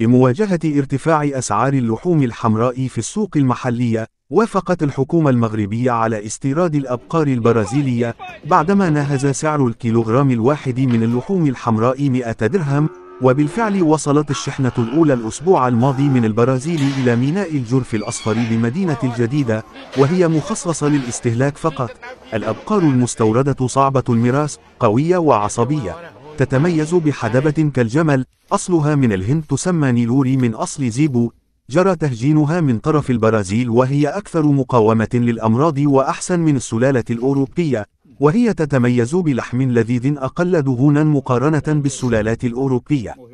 لمواجهة ارتفاع أسعار اللحوم الحمراء في السوق المحلية، وافقت الحكومة المغربية على استيراد الأبقار البرازيلية بعدما ناهز سعر الكيلوغرام الواحد من اللحوم الحمراء 100 درهم، وبالفعل وصلت الشحنة الأولى الأسبوع الماضي من البرازيل إلى ميناء الجرف الأصفر بمدينة الجديدة، وهي مخصصة للاستهلاك فقط. الأبقار المستوردة صعبة المراس، قوية وعصبية، تتميز بحدبة كالجمل أصلها من الهند تسمى نيلوري من أصل زيبو جرى تهجينها من طرف البرازيل وهي أكثر مقاومة للأمراض وأحسن من السلالة الأوروبية وهي تتميز بلحم لذيذ أقل دهونا مقارنة بالسلالات الأوروبية